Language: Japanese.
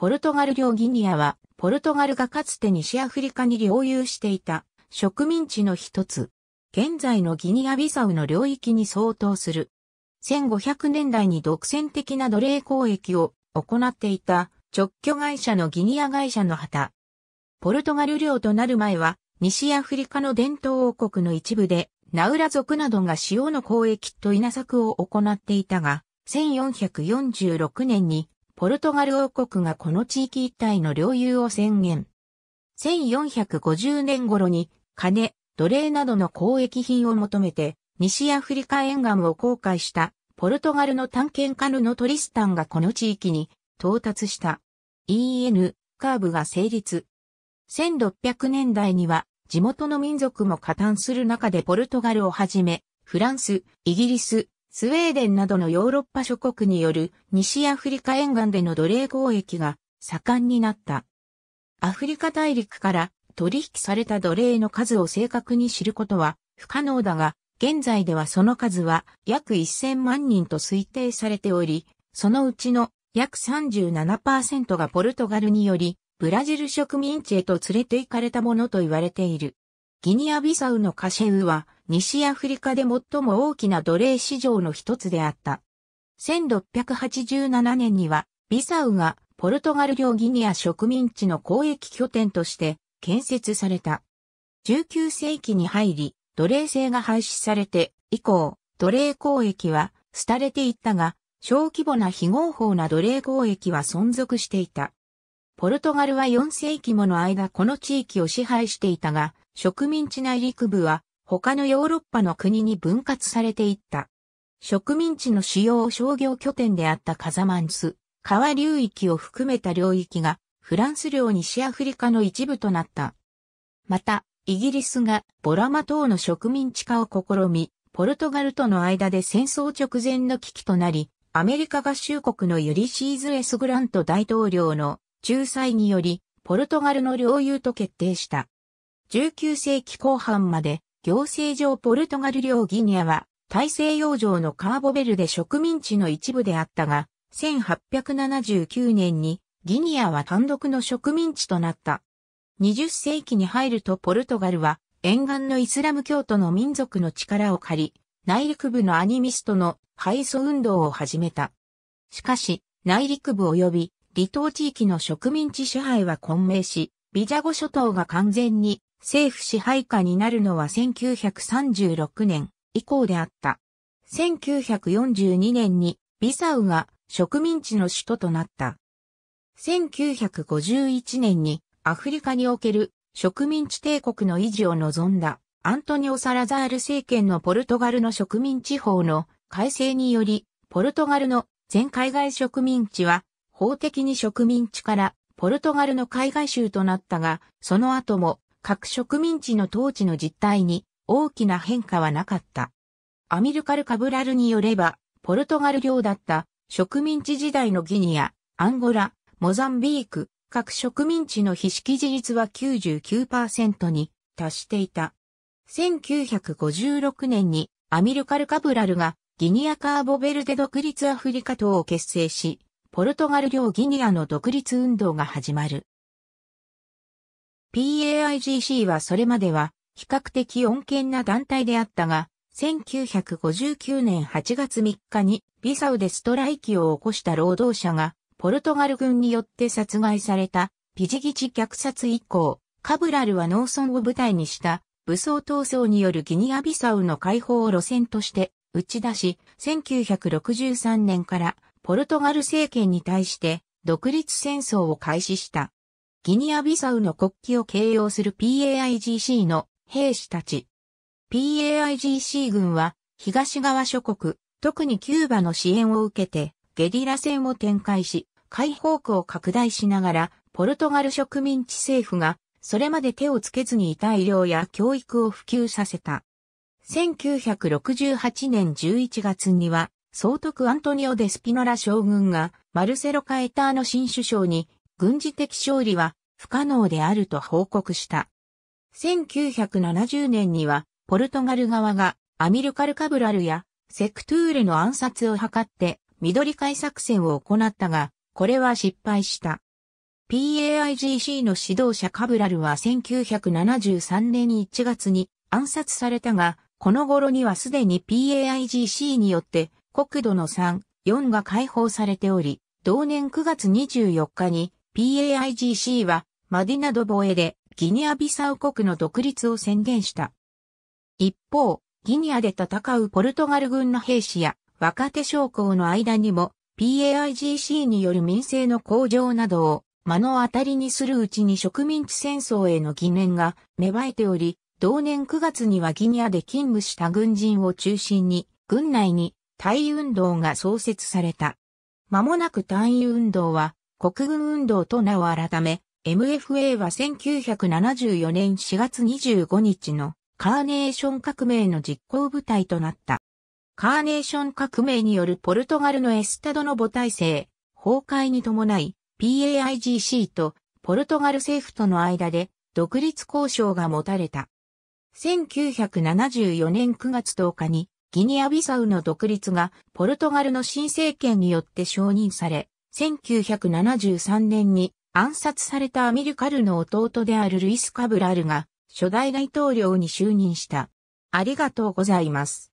ポルトガル領ギニアは、ポルトガルがかつて西アフリカに領有していた植民地の一つ。現在のギニアビサウの領域に相当する。1500年代に独占的な奴隷交易を行っていた直居会社のギニア会社の旗。ポルトガル領となる前は、西アフリカの伝統王国の一部で、ナウラ族などが塩の交易と稲作を行っていたが、1446年にポルトガル王国がこの地域一帯の領有を宣言。1450年頃に金、奴隷などの交易品を求めて西アフリカ沿岸を航海したポルトガルの探検家ヌノ・トリスタンがこの地域に到達した EN カーブが成立。1600年代には地元の民族も加担する中でポルトガルをはじめ、フランス、イギリス、スウェーデンなどのヨーロッパ諸国による西アフリカ沿岸での奴隷交易が盛んになった。アフリカ大陸から取引された奴隷の数を正確に知ることは不可能だが、現在ではその数は約1000万人と推定されており、そのうちの約37%がポルトガルにより、ブラジル植民地へと連れて行かれたものと言われている。ギニアビサウのカシェウは、西アフリカで最も大きな奴隷市場の一つであった。1687年には、ビサウがポルトガル領ギニア植民地の交易拠点として建設された。19世紀に入り、奴隷制が廃止されて以降、奴隷交易は廃れていったが、小規模な非合法な奴隷交易は存続していた。ポルトガルは4世紀もの間この地域を支配していたが、植民地内陸部は他のヨーロッパの国に分割されていった。植民地の主要商業拠点であったカザマンス、川流域を含めた領域がフランス領西アフリカの一部となった。また、イギリスがボラマ島の植民地化を試み、ポルトガルとの間で戦争直前の危機となり、アメリカ合衆国のユリシーズ・エス・グラント大統領の仲裁により、ポルトガルの領有と決定した。19世紀後半まで行政上ポルトガル領ギニアは大西洋上のカーボベルで植民地の一部であったが、1879年にギニアは単独の植民地となった。20世紀に入るとポルトガルは沿岸のイスラム教徒の民族の力を借り、内陸部のアニミストの敗訴運動を始めた。しかし、内陸部及び離島地域の植民地支配は混迷し、ビジャゴ諸島が完全に政府支配下になるのは1936年以降であった。1942年にビサウが植民地の首都となった。1951年にアフリカにおける植民地帝国の維持を望んだアントニオ・サラザール政権のポルトガルの植民地法の改正により、ポルトガルの全海外植民地は法的に植民地からポルトガルの海外州となったが、その後も各植民地の統治の実態に大きな変化はなかった。アミルカル・カブラルによれば、ポルトガル領だった植民地時代のギニア、アンゴラ、モザンビーク、各植民地の非識字率は99%に達していた。1956年にアミルカル・カブラルがギニアカーボベルデ独立アフリカ党を結成し、ポルトガル領ギニアの独立運動が始まる。PAIGC はそれまでは比較的穏健な団体であったが、1959年8月3日にビサウでストライキを起こした労働者がポルトガル軍によって殺害されたピジギチ虐殺以降、カブラルは農村を舞台にした武装闘争によるギニアビサウの解放を路線として打ち出し、1963年からポルトガル政権に対して独立戦争を開始した。ギニアビサウの国旗を掲揚する PAIGC の兵士たち。PAIGC 軍は東側諸国、特にキューバの支援を受けてゲリラ戦を展開し、解放区を拡大しながら、ポルトガル植民地政府が、それまで手をつけずにいた医療や教育を普及させた。1968年11月には、総督アントニオ・デスピノラ将軍が、マルセロ・カエターの新首相に軍事的勝利は不可能であると報告した。1970年には、ポルトガル側がアミルカル・カブラルやセクトゥーレの暗殺を図って緑海作戦を行ったが、これは失敗した。PAIGC の指導者カブラルは1973年1月に暗殺されたが、この頃にはすでに PAIGC によって国土の3、4が解放されており、同年9月24日に PAIGC はマディナドボエでギニアビサウ国の独立を宣言した。一方、ギニアで戦うポルトガル軍の兵士や若手将校の間にも PAIGC による民政の向上などを目の当たりにするうちに植民地戦争への疑念が芽生えており、同年9月にはギニアで勤務した軍人を中心に、軍内に退位運動が創設された。間もなく退位運動は国軍運動と名を改め、MFA は1974年4月25日のカーネーション革命の実行部隊となった。カーネーション革命によるポルトガルのエスタドの母体制、崩壊に伴い、PAIGC とポルトガル政府との間で独立交渉が持たれた。1974年9月10日にギニアビサウの独立がポルトガルの新政権によって承認され、1973年に暗殺されたアミル・カルの弟であるルイス・カブラルが初代大統領に就任した。ありがとうございます。